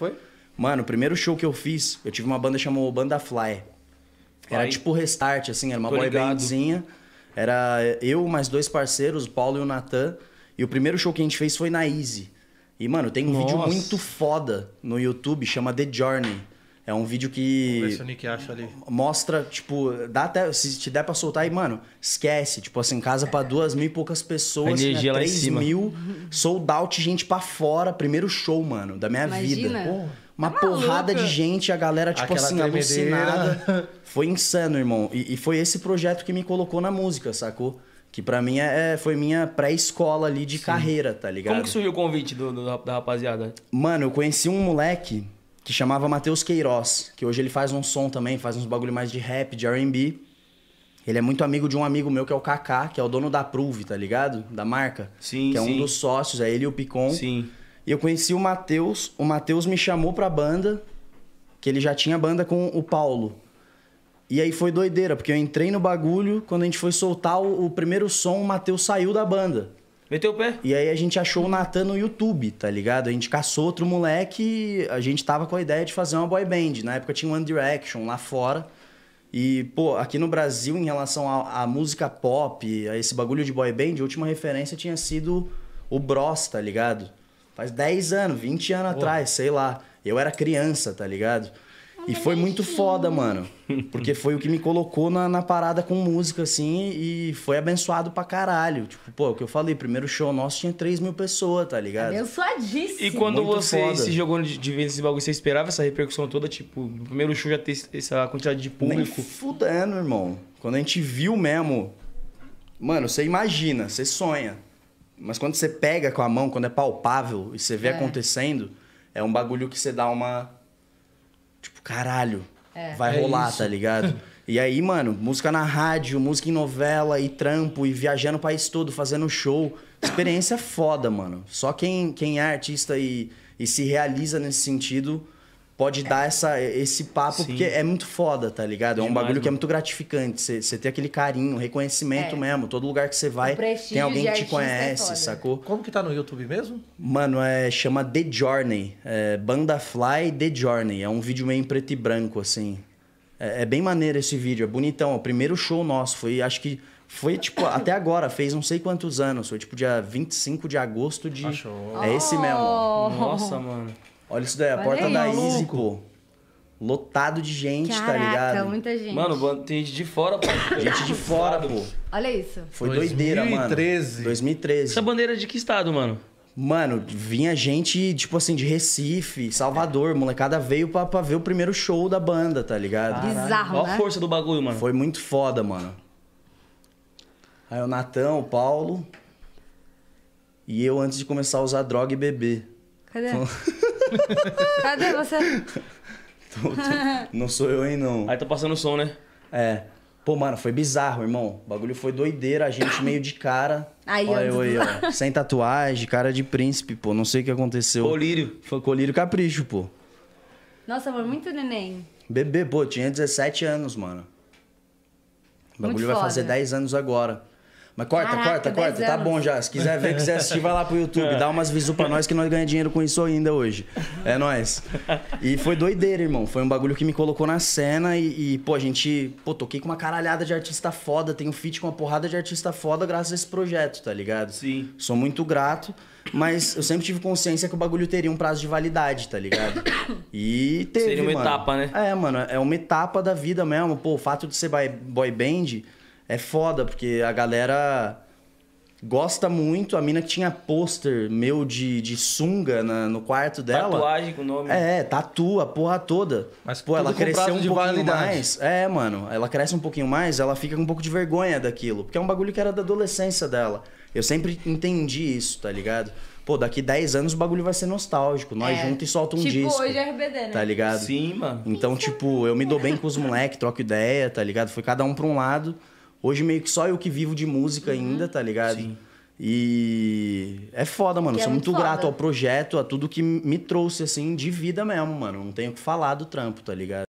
foi? Mano, o primeiro show que eu fiz, eu tive uma banda chamou Banda Fly. Era tipo restart, assim, era uma Tô boy ligado. bandzinha. Era eu, mais dois parceiros, o Paulo e o Natan. E o primeiro show que a gente fez foi na Easy. E, mano, tem um Nossa. vídeo muito foda no YouTube, chama The Journey. É um vídeo que. Vamos ver se o Nick acha ali. Mostra, tipo, dá até. Se te der pra soltar aí, mano, esquece. Tipo assim, casa pra duas mil e poucas pessoas. A energia né? lá 3 em cima. mil, sold out, gente pra fora. Primeiro show, mano, da minha Imagina. vida. Tá Porra, uma porrada de gente, a galera, tipo Aquela assim, tremedeira. alucinada. Foi insano, irmão. E, e, foi esse projeto que me colocou na música, sacou? Que pra mim é, é, foi minha pré-escola ali de Sim. carreira, tá ligado? Como que surgiu o convite do, do, da rapaziada? Mano, eu conheci um moleque que chamava Matheus Queiroz, que hoje ele faz um som também, faz uns bagulho mais de rap, de R&B. Ele é muito amigo de um amigo meu que é o Kaká, que é o dono da Prove, tá ligado? Da marca. Sim, Que é sim. um dos sócios, é ele e o Picon. Sim. E eu conheci o Matheus, o Matheus me chamou pra banda, que ele já tinha banda com o Paulo. E aí foi doideira, porque eu entrei no bagulho, quando a gente foi soltar o, o primeiro som, o Matheus saiu da banda. Meteu o pé. E aí a gente achou o Natan no YouTube, tá ligado? A gente caçou outro moleque, a gente tava com a ideia de fazer uma boy band. Na época tinha One Direction lá fora. E, pô, aqui no Brasil, em relação à música pop, a esse bagulho de boy band, a última referência tinha sido o Bros, tá ligado? Faz 10 anos, 20 anos pô. atrás, sei lá. Eu era criança, tá ligado? E foi muito foda, mano. Porque foi o que me colocou na, na, parada com música, assim, e foi abençoado pra caralho. Tipo, pô, o que eu falei, primeiro show nosso tinha 3 mil pessoas, tá ligado? Abençoadíssimo. E quando muito você foda. se jogou de, de vez nesse bagulho, você esperava essa repercussão toda? Tipo, no primeiro show já ter essa quantidade de público? Nem fudendo, irmão. Quando a gente viu mesmo. Mano, você imagina, você sonha. Mas quando você pega com a mão, quando é palpável e você vê é. acontecendo, é um bagulho que você dá uma Tipo, caralho, é. vai é rolar, isso. tá ligado? E aí, mano, música na rádio, música em novela e trampo e viajando o país todo, fazendo show. Experiência foda, mano. Só quem, quem é artista e, e se realiza nesse sentido pode dar essa, esse papo, Sim. porque é muito foda, tá ligado? Demais, é um bagulho mano. que é muito gratificante. Você ter aquele carinho, reconhecimento é. mesmo. Todo lugar que você vai, tem alguém que te é conhece, é sacou? Como que tá no YouTube mesmo? Mano, é, chama The Journey. É, Banda Fly The Journey. É um vídeo meio em preto e branco, assim. É, é bem maneiro esse vídeo, é bonitão. É o primeiro show nosso foi, acho que foi tipo, até agora, fez não sei quantos anos. Foi tipo dia 25 de agosto de. Achou. É esse mesmo. Oh. Nossa, mano. Olha isso daí, a Olha porta aí, da Easy, pô. Lotado de gente, tá Caraca, tá ligado? muita gente. Mano, tem gente de fora, pô. Gente de fora, pô. Olha isso. Foi doideira, mano. 2013. 2013. Essa bandeira é de que estado, mano? Mano, vinha gente, tipo assim, de Recife, Salvador, molecada veio pra, pra ver o primeiro show da banda, tá ligado? Caralho. Bizarro, Olha né? a força do bagulho, mano. Foi muito foda, mano. Aí o Natão, o Paulo. E eu antes de começar a usar droga e beber. Cadê? Cadê você? Tô, tô, não sou eu, hein, não. Aí tá passando o som, né? É. Pô, mano, foi bizarro, irmão. O bagulho foi doideira, a gente meio de cara. Aí, olha, aí olha, ó. Sem tatuagem, cara de príncipe, pô. Não sei o que aconteceu. Colírio. Foi colírio capricho, pô. Nossa, foi muito neném. Bebê, pô, tinha 17 anos, mano. O bagulho vai fazer 10 anos agora. Mas corta, Caraca, corta, corta. Tá bom já. Se quiser ver, quiser assistir, vai lá pro YouTube. É. Dá umas visu pra nós que nós ganhamos dinheiro com isso ainda hoje. É nós. E foi doideira, irmão. Foi um bagulho que me colocou na cena e, e, pô, a gente, pô, toquei com uma caralhada de artista foda. Tenho feat com uma porrada de artista foda graças a esse projeto, tá ligado? Sim. Sou muito grato. Mas eu sempre tive consciência que o bagulho teria um prazo de validade, tá ligado? E teve. Seria uma mano. etapa, né? É, mano, é uma etapa da vida mesmo. Pô, o fato de ser boy band é foda, porque a galera gosta muito. A mina tinha pôster meu de, de sunga na, no quarto dela. Tatuagem com o nome. É, tatua a porra toda. Mas, pô, ela cresceu um pouquinho validade. mais. É, mano, ela cresce um pouquinho mais, ela fica com um pouco de vergonha daquilo. Porque é um bagulho que era da adolescência dela. Eu sempre entendi isso, tá ligado? Pô, daqui 10 anos o bagulho vai ser nostálgico. Nós é. juntos e solta um tipo, disco. Tipo, hoje é RBD, né? Tá ligado? Sim, mano. Então, é tipo, eu me dou bem com os moleques, troco ideia, tá ligado? Foi cada um pra um lado. Hoje meio que só eu que vivo de música uhum. ainda, tá ligado? Sim. E é foda, mano. Que Sou é muito, muito grato ao projeto, a tudo que me trouxe, assim, de vida mesmo, mano. Não tenho o que falar do trampo, tá ligado?